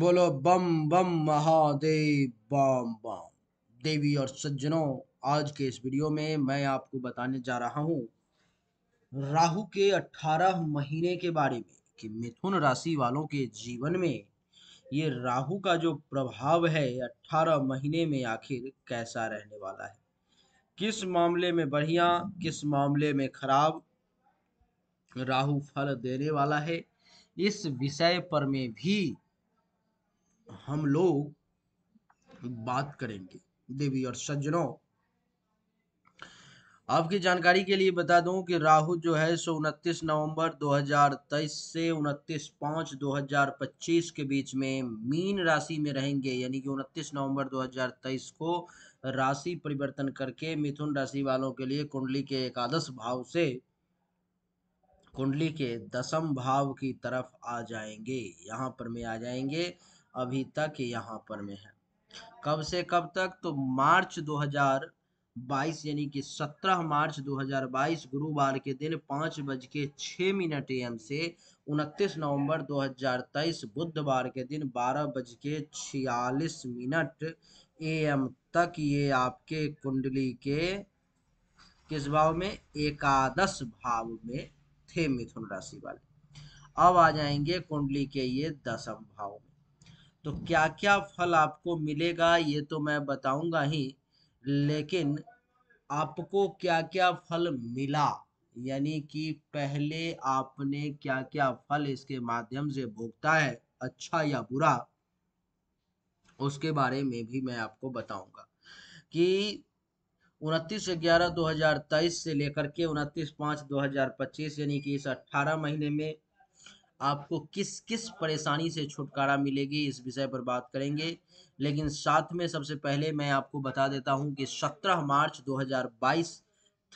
बोलो बम बम महादेव बम बम देवी और सज्जनों आज के इस वीडियो में मैं आपको बताने जा रहा हूं राहु के 18 महीने के बारे में कि मिथुन राशि वालों के जीवन में ये राहु का जो प्रभाव है 18 महीने में आखिर कैसा रहने वाला है किस मामले में बढ़िया किस मामले में खराब राहु फल देने वाला है इस विषय पर में भी हम लोग बात करेंगे देवी और सज्जनों आपकी जानकारी के लिए बता दूं कि राहु जो है सो उनतीस नवंबर 2023 से उनतीस पाँच 2025 के बीच में मीन राशि में रहेंगे यानी कि उनतीस नवंबर 2023 को राशि परिवर्तन करके मिथुन राशि वालों के लिए कुंडली के एकादश भाव से कुंडली के दसम भाव की तरफ आ जाएंगे यहाँ पर में आ जाएंगे अभी तक यहाँ पर में है कब से कब तक तो मार्च 2022 यानी कि 17 मार्च 2022 गुरुवार के दिन पाँच बज के छः मिनट एम से उनतीस नवंबर 2023 बुधवार के दिन बारह बज के छियालीस मिनट एम तक ये आपके कुंडली के किस भाव में एकादश भाव में थे मिथुन राशि वाले अब आ जाएंगे कुंडली के ये दसम भाव तो क्या क्या फल आपको मिलेगा ये तो मैं बताऊंगा ही लेकिन आपको क्या क्या फल मिला यानी कि पहले आपने क्या क्या फल इसके माध्यम से भोगता है अच्छा या बुरा उसके बारे में भी मैं आपको बताऊंगा कि उनतीस ग्यारह दो हजार तेईस से लेकर के उनतीस पाँच दो हजार पच्चीस यानी कि इस अट्ठारह महीने में आपको किस किस परेशानी से छुटकारा मिलेगी इस विषय पर बात करेंगे लेकिन साथ में सबसे पहले मैं आपको बता देता हूं कि 17 मार्च 2022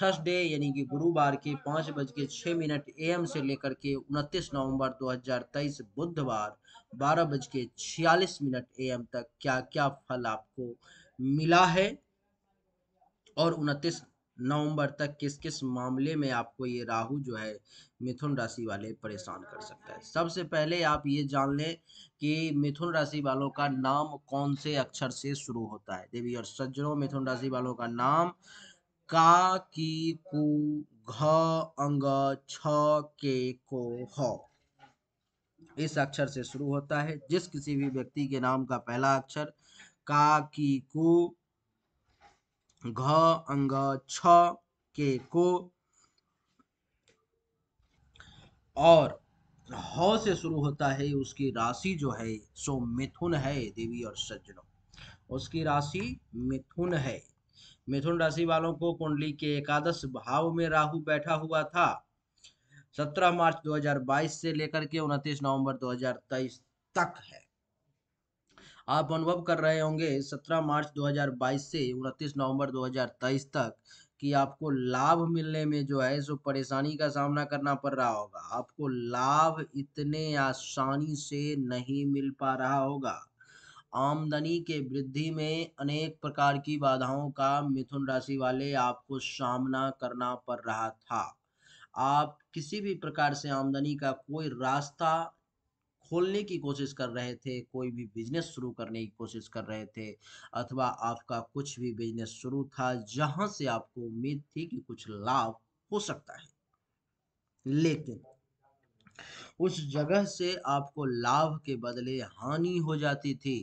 थर्सडे यानी कि गुरुवार के पाँच बज के छः मिनट एम से लेकर के उनतीस नवंबर 2023 बुधवार बारह बज के छियालीस मिनट एम तक क्या क्या फल आपको मिला है और उनतीस नवंबर तक किस किस मामले में आपको ये राहु जो है मिथुन राशि वाले परेशान कर सकता है सबसे पहले आप ये जान लें कि मिथुन राशि वालों का नाम कौन से अक्षर से शुरू होता है देवी और सज्जनों मिथुन राशि वालों का नाम का की कु घ अंग छ के को ह इस अक्षर से शुरू होता है जिस किसी भी व्यक्ति के नाम का पहला अक्षर का की कु घ अंग छ के को और ह से शुरू होता है उसकी राशि जो है सो मिथुन है देवी और सज्जनों उसकी राशि मिथुन है मिथुन राशि वालों को कुंडली के एकादश भाव में राहु बैठा हुआ था 17 मार्च 2022 से लेकर के 29 नवंबर 2023 तक है आप अनुभव कर रहे होंगे 17 मार्च 2022 से 29 नवंबर 2023 तक कि आपको लाभ मिलने में जो है सो परेशानी का सामना करना पड़ रहा होगा आपको लाभ इतने आसानी से नहीं मिल पा रहा होगा आमदनी के वृद्धि में अनेक प्रकार की बाधाओं का मिथुन राशि वाले आपको सामना करना पड़ रहा था आप किसी भी प्रकार से आमदनी का कोई रास्ता खोलने की कोशिश कर रहे थे कोई भी बिजनेस शुरू करने की कोशिश कर रहे थे अथवा आपका कुछ भी बिजनेस शुरू था जहां से आपको उम्मीद थी कि कुछ लाभ हो सकता है लेकिन उस जगह से आपको लाभ के बदले हानि हो जाती थी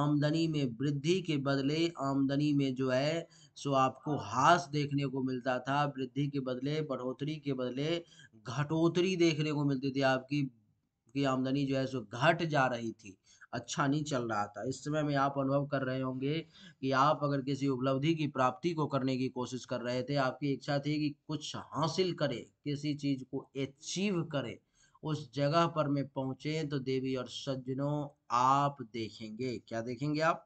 आमदनी में वृद्धि के बदले आमदनी में जो है सो आपको हास देखने को मिलता था वृद्धि के बदले बढ़ोतरी के बदले घटोतरी देखने को मिलती थी आपकी की आमदनी जो है सो घट जा रही थी अच्छा नहीं चल रहा था इस समय में आप अनुभव कर रहे होंगे कि आप अगर किसी उपलब्धि की प्राप्ति को करने की कोशिश कर रहे थे आपकी इच्छा थी कि कुछ हासिल करें किसी चीज़ को अचीव करें उस जगह पर मैं पहुंचे तो देवी और सज्जनों आप देखेंगे क्या देखेंगे आप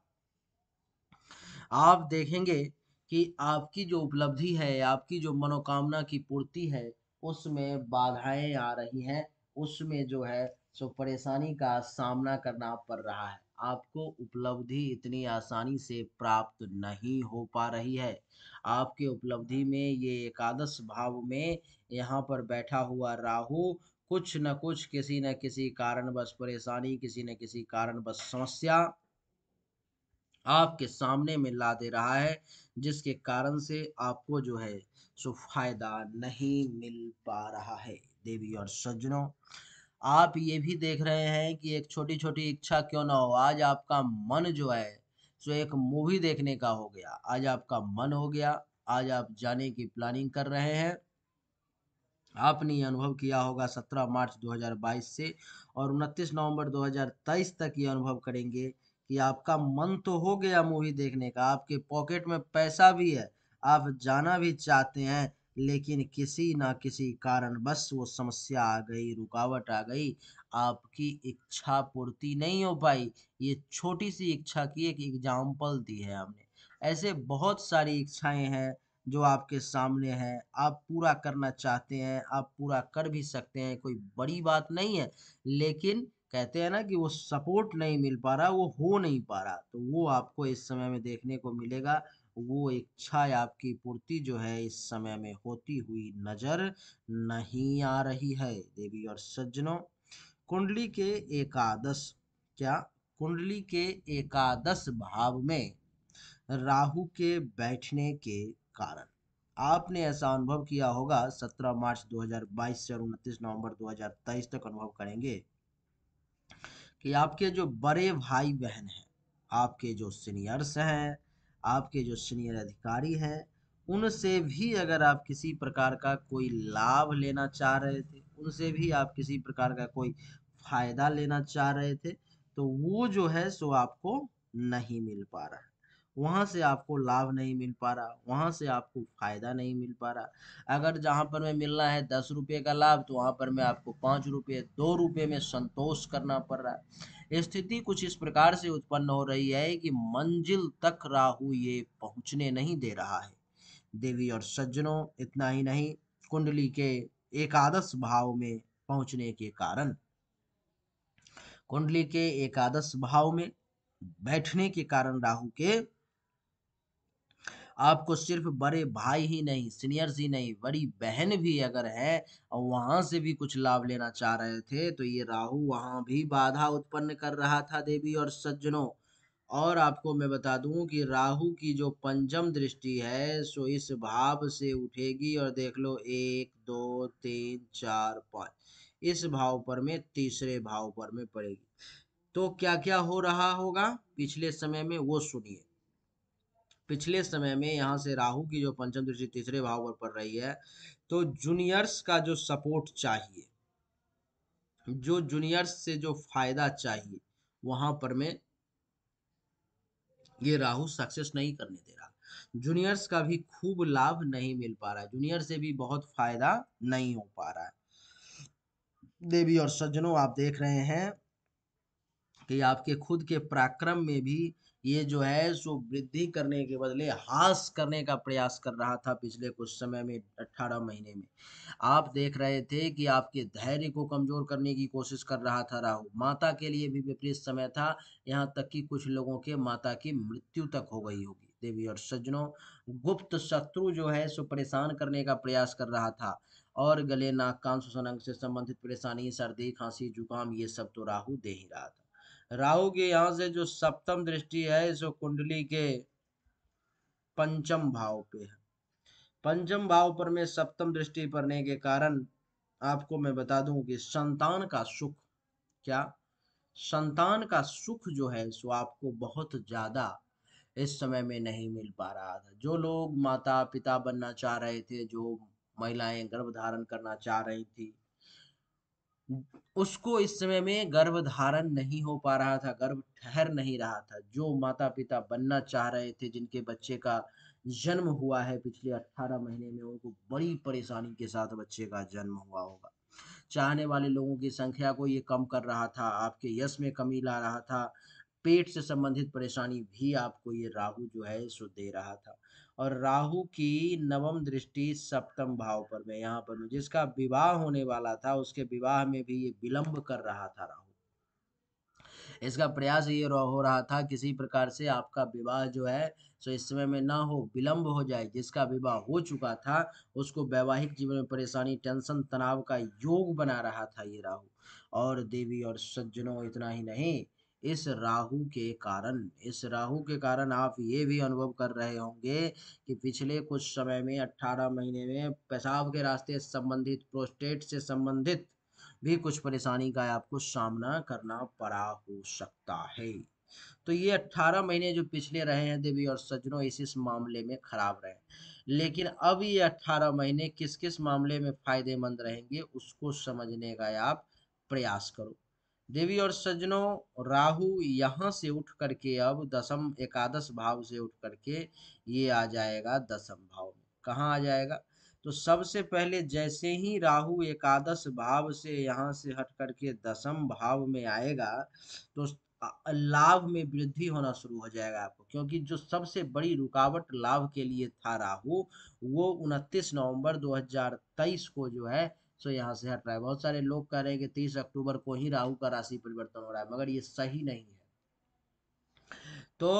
आप देखेंगे कि आपकी जो उपलब्धि है आपकी जो मनोकामना की पूर्ति है उसमें बाधाएं आ रही हैं उसमें जो है सो परेशानी का सामना करना पड़ रहा है आपको उपलब्धि इतनी आसानी से प्राप्त नहीं हो पा रही है आपके उपलब्धि में ये एकादश भाव में यहाँ पर बैठा हुआ राहु कुछ न कुछ किसी न किसी बस परेशानी किसी न किसी बस समस्या आपके सामने में ला दे रहा है जिसके कारण से आपको जो है सो फायदा नहीं मिल पा रहा है देवी और सज्जनों आप ये भी देख रहे हैं कि एक छोटी छोटी इच्छा क्यों ना हो आज आपका मन जो है सो एक मूवी देखने का हो गया आज आपका मन हो गया आज आप जाने की प्लानिंग कर रहे हैं आपने ये अनुभव किया होगा 17 मार्च 2022 से और 29 नवंबर 2023 तक ये अनुभव करेंगे कि आपका मन तो हो गया मूवी देखने का आपके पॉकेट में पैसा भी है आप जाना भी चाहते हैं लेकिन किसी ना किसी बस वो समस्या आ गई रुकावट आ गई आपकी इच्छा पूर्ति नहीं हो पाई ये छोटी सी इच्छा की एक एग्जाम्पल दी है हमने ऐसे बहुत सारी इच्छाएं हैं जो आपके सामने हैं आप पूरा करना चाहते हैं आप पूरा कर भी सकते हैं कोई बड़ी बात नहीं है लेकिन कहते हैं ना कि वो सपोर्ट नहीं मिल पा रहा वो हो नहीं पा रहा तो वो आपको इस समय में देखने को मिलेगा वो इच्छा आपकी पूर्ति जो है इस समय में होती हुई नजर नहीं आ रही है देवी और सज्जनों कुंडली के एकादश क्या कुंडली के एकादश भाव में राहु के बैठने के कारण आपने ऐसा अनुभव किया होगा 17 मार्च 2022 से उनतीस नवंबर 2023 तक अनुभव करेंगे कि आपके जो बड़े भाई बहन हैं आपके जो सीनियर्स हैं आपके जो सीनियर अधिकारी हैं उनसे भी अगर आप किसी प्रकार का कोई लाभ लेना चाह रहे थे उनसे भी आप किसी प्रकार का कोई फायदा लेना चाह रहे थे तो वो जो है सो आपको नहीं मिल पा रहा है वहाँ से आपको लाभ नहीं मिल पा रहा वहाँ से आपको फ़ायदा नहीं मिल पा रहा अगर जहाँ पर मैं मिलना है दस रुपये का लाभ तो वहाँ पर मैं आपको पाँच रुपये दो रुपये में संतोष करना पड़ रहा है स्थिति कुछ इस प्रकार से उत्पन्न हो रही है कि मंजिल तक राहु ये पहुंचने नहीं दे रहा है देवी और सज्जनों इतना ही नहीं कुंडली के एकादश भाव में पहुंचने के कारण कुंडली के एकादश भाव में बैठने के कारण राहु के आपको सिर्फ बड़े भाई ही नहीं सीनियर्स ही नहीं बड़ी बहन भी अगर है और वहाँ से भी कुछ लाभ लेना चाह रहे थे तो ये राहु वहाँ भी बाधा उत्पन्न कर रहा था देवी और सज्जनों और आपको मैं बता दूं कि राहु की जो पंचम दृष्टि है सो इस भाव से उठेगी और देख लो एक दो तीन चार पाँच इस भाव पर में तीसरे भाव पर में पड़ेगी तो क्या क्या हो रहा होगा पिछले समय में वो सुनिए पिछले समय में यहाँ से राहु की जो पंचम दृष्टि तीसरे भाव पर पड़ रही है तो जूनियर्स का जो सपोर्ट चाहिए जो जूनियर्स से जो फायदा चाहिए वहां पर मैं ये राहु सक्सेस नहीं करने दे रहा जूनियर्स का भी खूब लाभ नहीं मिल पा रहा है जूनियर से भी बहुत फायदा नहीं हो पा रहा है देवी और सज्जनों आप देख रहे हैं कि आपके खुद के पराक्रम में भी ये जो है सो वृद्धि करने के बदले हास करने का प्रयास कर रहा था पिछले कुछ समय में अट्ठारह महीने में आप देख रहे थे कि आपके धैर्य को कमजोर करने की कोशिश कर रहा था राहु माता के लिए भी विपरीत समय था यहाँ तक कि कुछ लोगों के माता की मृत्यु तक हो गई होगी देवी और सज्जनों गुप्त शत्रु जो है सो परेशान करने का प्रयास कर रहा था और गले नाक कान अंग से संबंधित परेशानी सर्दी खांसी जुकाम ये सब तो राहु दे ही रहा था राहु के यहाँ से जो सप्तम दृष्टि है सो कुंडली के पंचम भाव पे है पंचम भाव पर में सप्तम दृष्टि पड़ने के कारण आपको मैं बता दूं कि संतान का सुख क्या संतान का सुख जो है सो आपको बहुत ज्यादा इस समय में नहीं मिल पा रहा था जो लोग माता पिता बनना चाह रहे थे जो महिलाएं गर्भ धारण करना चाह रही थी उसको इस समय में गर्भ धारण नहीं हो पा रहा था गर्भ ठहर नहीं रहा था जो माता पिता बनना चाह रहे थे जिनके बच्चे का जन्म हुआ है पिछले 18 महीने में उनको बड़ी परेशानी के साथ बच्चे का जन्म हुआ होगा चाहने वाले लोगों की संख्या को ये कम कर रहा था आपके यश में कमी ला रहा था पेट से संबंधित परेशानी भी आपको ये राहु जो है सो दे रहा था और राहु की नवम दृष्टि सप्तम भाव पर में यहाँ पर में जिसका विवाह होने वाला था उसके विवाह में भी ये विलंब कर रहा था राहु इसका प्रयास ये हो रहा था किसी प्रकार से आपका विवाह जो है सो इस समय में ना हो विलंब हो जाए जिसका विवाह हो चुका था उसको वैवाहिक जीवन में परेशानी टेंशन तनाव का योग बना रहा था ये राहु और देवी और सज्जनों इतना ही नहीं इस राहु के कारण इस राहु के कारण आप ये भी अनुभव कर रहे होंगे कि पिछले कुछ समय में अट्ठारह महीने में पेशाब के रास्ते संबंधित प्रोस्टेट से संबंधित भी कुछ परेशानी का आपको सामना करना पड़ा हो सकता है तो ये अट्ठारह महीने जो पिछले रहे हैं देवी और सज्जनों इस इस मामले में खराब रहे लेकिन अब ये अट्ठारह महीने किस किस मामले में फायदेमंद रहेंगे उसको समझने का आप प्रयास करो देवी और सज्जनों राहु यहाँ से उठ करके अब दसम एकादश भाव से उठ करके ये आ जाएगा दशम भाव में कहाँ आ जाएगा तो सबसे पहले जैसे ही राहु एकादश भाव से यहाँ से हट करके दसम भाव में आएगा तो लाभ में वृद्धि होना शुरू हो जाएगा आपको क्योंकि जो सबसे बड़ी रुकावट लाभ के लिए था राहु वो उनतीस नवंबर 2023 को जो है सो यहाँ से हट रहा है बहुत सारे लोग कह रहे हैं कि तीस अक्टूबर को ही राहु का राशि परिवर्तन हो रहा है मगर ये सही नहीं है तो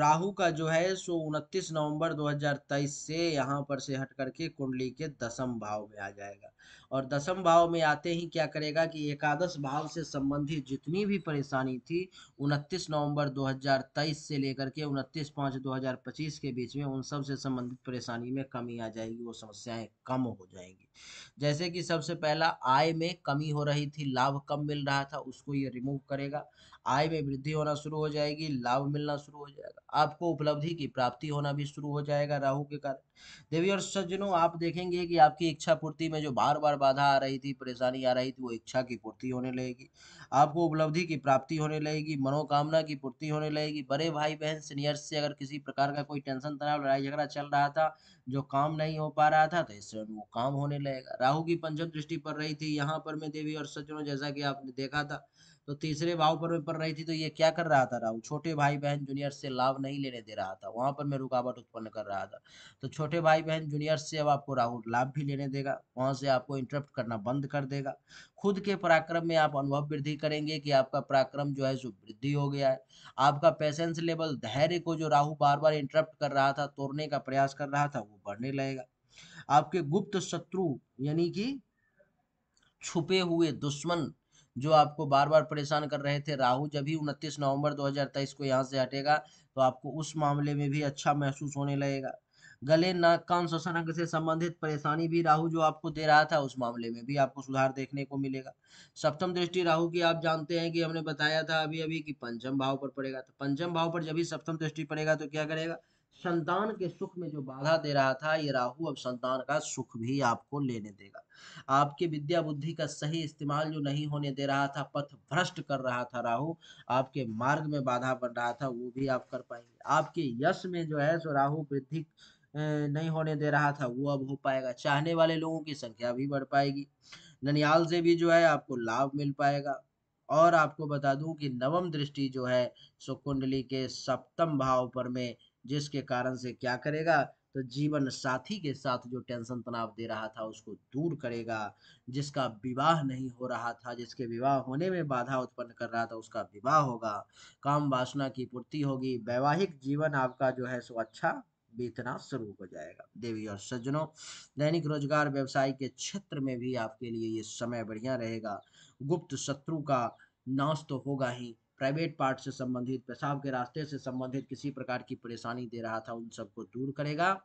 राहु का जो है सो उनतीस नवंबर 2023 से यहाँ पर से हट करके कुंडली के दसम भाव में आ जाएगा और दसम भाव में आते ही क्या करेगा कि एकादश भाव से संबंधित जितनी भी परेशानी थी उनतीस नवंबर 2023 से लेकर के उनतीस पाँच 2025 के बीच में उन सब से संबंधित परेशानी में कमी आ जाएगी वो समस्याएं कम हो जाएंगी जैसे कि सबसे पहला आय में कमी हो रही थी लाभ कम मिल रहा था उसको ये रिमूव करेगा आय में वृद्धि होना शुरू हो जाएगी लाभ मिलना शुरू हो जाएगा आपको उपलब्धि की प्राप्ति होना भी शुरू हो जाएगा राहु के कारण देवी और सज्जनों आप देखेंगे कि आपकी इच्छा पूर्ति में जो बार बार बाधा आ रही थी परेशानी आ रही थी वो इच्छा की पूर्ति होने लगेगी आपको उपलब्धि की प्राप्ति होने लगेगी मनोकामना की पूर्ति होने लगेगी बड़े भाई बहन सीनियर्स से अगर किसी प्रकार का कोई टेंशन तनाव लड़ाई झगड़ा चल रहा था जो काम नहीं हो पा रहा था तो इस समय वो काम होने लगेगा राहू की पंचम दृष्टि पड़ रही थी यहाँ पर मैं देवी और सज्जनों जैसा कि आपने देखा था तो तीसरे भाव पर मैं पड़ रही थी तो ये क्या कर रहा था राहु छोटे भाई बहन जूनियर से लाभ नहीं लेने दे रहा था वहां पर मैं रुकावट उत्पन्न कर रहा था तो छोटे भाई बहन जूनियर से अब आपको राहु लाभ भी लेने देगा वहां से आपको इंटरप्ट करना बंद कर देगा खुद के पराक्रम में आप अनुभव वृद्धि करेंगे कि आपका पराक्रम जो है सो वृद्धि हो गया है आपका पेशेंस लेवल धैर्य को जो राहु बार बार इंटरप्ट कर रहा था तोड़ने का प्रयास कर रहा था वो बढ़ने लगेगा आपके गुप्त शत्रु यानी कि छुपे हुए दुश्मन जो आपको बार बार परेशान कर रहे थे राहु जब ही उनतीस नवंबर 2023 को यहाँ से हटेगा तो आपको उस मामले में भी अच्छा महसूस होने लगेगा गले नाक कान श्वसन अंग से संबंधित परेशानी भी राहु जो आपको दे रहा था उस मामले में भी आपको सुधार देखने को मिलेगा सप्तम दृष्टि राहु की आप जानते हैं कि हमने बताया था अभी अभी कि पंचम भाव पर पड़ेगा तो पंचम भाव पर जब भी सप्तम दृष्टि पड़ेगा तो क्या करेगा संतान के सुख में जो बाधा दे रहा था ये राहु अब संतान का सुख भी आपको लेने देगा आपकी विद्या बुद्धि का सही इस्तेमाल जो नहीं होने दे रहा था पथ भ्रष्ट कर रहा था राहु आपके मार्ग में बाधा बन रहा था वो भी आप कर पाएंगे आपके यश में जो है सो राहु वृद्धि नहीं होने दे रहा था वो अब हो पाएगा चाहने वाले लोगों की संख्या भी बढ़ पाएगी ननियाल से भी जो है आपको लाभ मिल पाएगा और आपको बता दूं कि नवम दृष्टि जो है सो कुंडली के सप्तम भाव पर में जिसके कारण से क्या करेगा तो जीवन साथी के साथ जो टेंशन तनाव दे रहा था उसको दूर करेगा जिसका विवाह नहीं हो रहा था जिसके विवाह होने में बाधा उत्पन्न कर रहा था उसका विवाह होगा काम वासना की पूर्ति होगी वैवाहिक जीवन आपका जो है सो अच्छा बीतना शुरू हो जाएगा देवी और सज्जनों दैनिक रोजगार व्यवसाय के क्षेत्र में भी आपके लिए ये समय बढ़िया रहेगा गुप्त शत्रु का नाश तो होगा ही प्राइवेट पार्ट से संबंधित पेशाब के रास्ते से संबंधित किसी प्रकार की परेशानी दे रहा था उन सबको दूर करेगा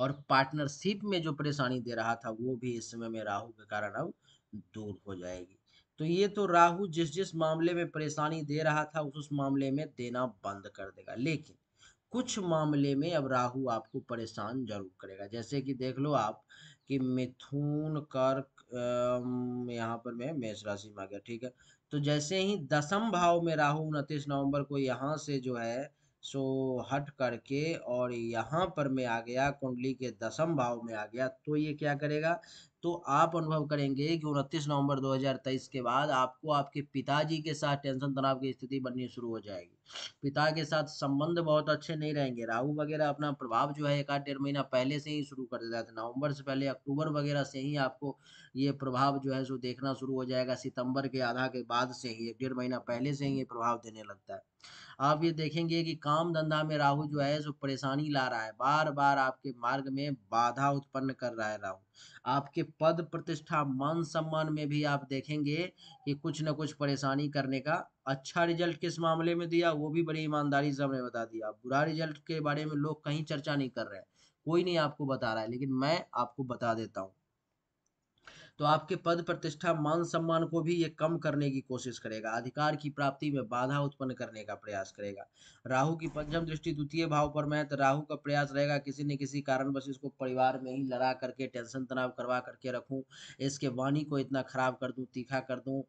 और पार्टनरशिप में जो परेशानी दे रहा था वो भी इस समय में राहु के कारण अब दूर हो जाएगी तो ये तो राहु जिस जिस मामले में परेशानी दे रहा था उस उस मामले में देना बंद कर देगा लेकिन कुछ मामले में अब राहु आपको परेशान जरूर करेगा जैसे कि देख लो आप कि मिथुन कर्क यहाँ पर मैं मेष राशि में आ गया ठीक है तो जैसे ही दसम भाव में राहु उनतीस नवंबर को यहाँ से जो है सो हट करके और यहाँ पर मैं आ गया कुंडली के दसम भाव में आ गया तो ये क्या करेगा तो आप अनुभव करेंगे कि उनतीस नवंबर 2023 के बाद आपको आपके पिताजी के साथ टेंशन तनाव की स्थिति बननी शुरू हो जाएगी पिता के साथ संबंध बहुत अच्छे नहीं रहेंगे राहु वगैरह अपना प्रभाव जो है एक आध डेढ़ महीना पहले से ही शुरू कर देता है नवंबर से पहले अक्टूबर वगैरह से ही आपको ये प्रभाव जो है सो देखना शुरू हो जाएगा सितंबर के आधा के बाद से ही एक डेढ़ महीना पहले से ही ये प्रभाव देने लगता है आप ये देखेंगे कि काम धंधा में राहु जो है सो परेशानी ला रहा है बार बार आपके मार्ग में बाधा उत्पन्न कर रहा है राहु आपके पद प्रतिष्ठा मान सम्मान में भी आप देखेंगे कि कुछ न कुछ परेशानी करने का अच्छा रिजल्ट किस मामले में दिया वो भी बड़ी ईमानदारी से हमने बता दिया बुरा रिजल्ट के बारे में लोग कहीं चर्चा नहीं कर रहे हैं कोई नहीं आपको बता रहा है लेकिन मैं आपको बता देता हूँ तो आपके पद प्रतिष्ठा मान सम्मान को भी ये कम करने की कोशिश करेगा अधिकार की प्राप्ति में बाधा उत्पन्न करने का प्रयास करेगा राहु की पंचम दृष्टि द्वितीय भाव पर में तो राहु का प्रयास रहेगा किसी न किसी कारणवश इसको परिवार में ही लड़ा करके टेंशन तनाव करवा करके रखूं इसके वाणी को इतना खराब कर दूं तीखा कर दूं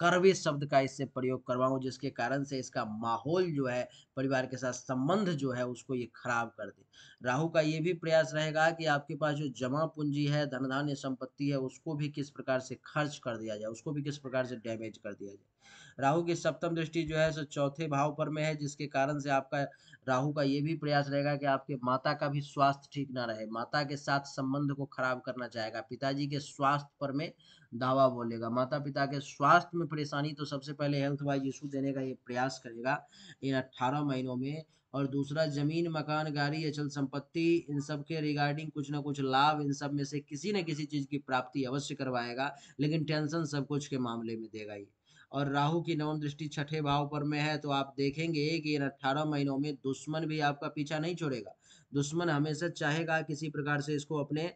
करवे शब्द का इससे प्रयोग करवाऊँ जिसके कारण से इसका माहौल जो है परिवार के साथ संबंध जो है उसको ये खराब कर दे राहु का ये भी प्रयास रहेगा कि आपके पास जो जमा पूंजी है धन धान्य संपत्ति है उसको उसको भी किस प्रकार से खर्च कर दिया जाए उसको भी किस प्रकार से डैमेज कर दिया जाए राहु की सप्तम दृष्टि जो है सो चौथे भाव पर में है जिसके कारण से आपका राहु का ये भी प्रयास रहेगा कि आपके माता का भी स्वास्थ्य ठीक ना रहे माता के साथ संबंध को खराब करना चाहेगा पिताजी के स्वास्थ्य पर में दावा बोलेगा माता पिता के स्वास्थ्य में परेशानी तो सबसे पहले हेल्थ वाइज इशू देने का ये प्रयास करेगा इन अट्ठारह महीनों में और दूसरा जमीन मकान गाड़ी अचल संपत्ति इन सब के रिगार्डिंग कुछ ना कुछ लाभ इन सब में से किसी न किसी चीज़ की प्राप्ति अवश्य करवाएगा लेकिन टेंशन सब कुछ के मामले में देगा ही और राहु की नवम दृष्टि छठे भाव पर में है तो आप देखेंगे कि इन अट्ठारह महीनों में दुश्मन भी आपका पीछा नहीं छोड़ेगा दुश्मन हमेशा चाहेगा किसी प्रकार से इसको अपने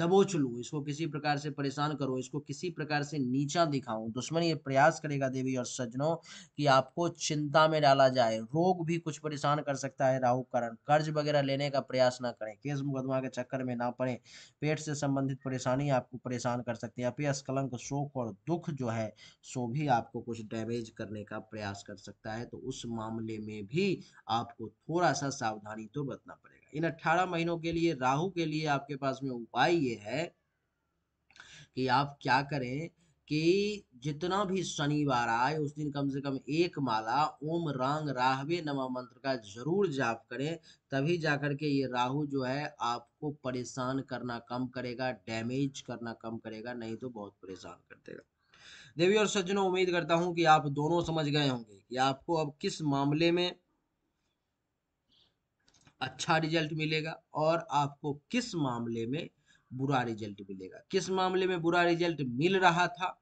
दबोच लूँ इसको किसी प्रकार से परेशान करो इसको किसी प्रकार से नीचा दिखाऊं दुश्मन ये प्रयास करेगा देवी और सज्जनों कि आपको चिंता में डाला जाए रोग भी कुछ परेशान कर सकता है राहु कारण कर्ज वगैरह लेने का प्रयास ना करें केस मुकदमा के चक्कर में ना पड़े पेट से संबंधित परेशानी आपको परेशान कर सकती है अपेस कलंक शोक और दुख जो है सो भी आपको कुछ डैमेज करने का प्रयास कर सकता है तो उस मामले में भी आपको थोड़ा सा सावधानी तो बरतना पड़ेगा इन अट्ठारह महीनों के लिए राहु के लिए आपके पास में उपाय ये है कि आप क्या करें कि जितना भी शनिवार आए उस दिन कम से कम एक माला ओम रांग राहवे नवा मंत्र का जरूर जाप करें तभी जाकर के ये राहु जो है आपको परेशान करना कम करेगा डैमेज करना कम करेगा नहीं तो बहुत परेशान कर देगा देवी और सज्जनों उम्मीद करता हूँ कि आप दोनों समझ गए होंगे कि आपको अब किस मामले में अच्छा रिजल्ट मिलेगा और आपको किस मामले में बुरा रिजल्ट मिलेगा किस मामले में बुरा रिजल्ट मिल रहा था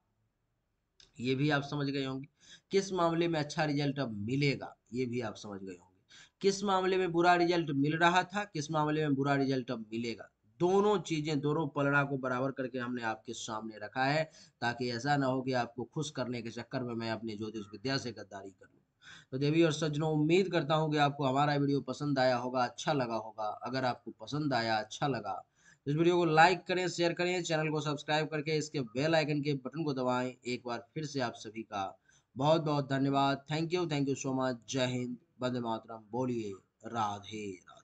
ये भी आप समझ गए होंगे किस मामले में अच्छा रिजल्ट अब मिलेगा ये भी आप समझ गए होंगे किस मामले में बुरा रिजल्ट मिल रहा था किस मामले में बुरा रिजल्ट अब मिलेगा दोनों चीज़ें दोनों पलड़ा को बराबर करके हमने आपके सामने रखा है ताकि ऐसा ना हो कि आपको खुश करने के चक्कर में मैं अपने ज्योतिष विद्या से गद्दारी कर लूँ तो देवी और सज्जनों उम्मीद करता हूँ कि आपको हमारा वीडियो पसंद आया होगा अच्छा लगा होगा अगर आपको पसंद आया अच्छा लगा तो इस वीडियो को लाइक करें शेयर करें चैनल को सब्सक्राइब करके इसके बेल आइकन के बटन को दबाएं एक बार फिर से आप सभी का बहुत बहुत धन्यवाद thank you thank you so much जय हिंद बंद मातरम बोलिए राधे राधे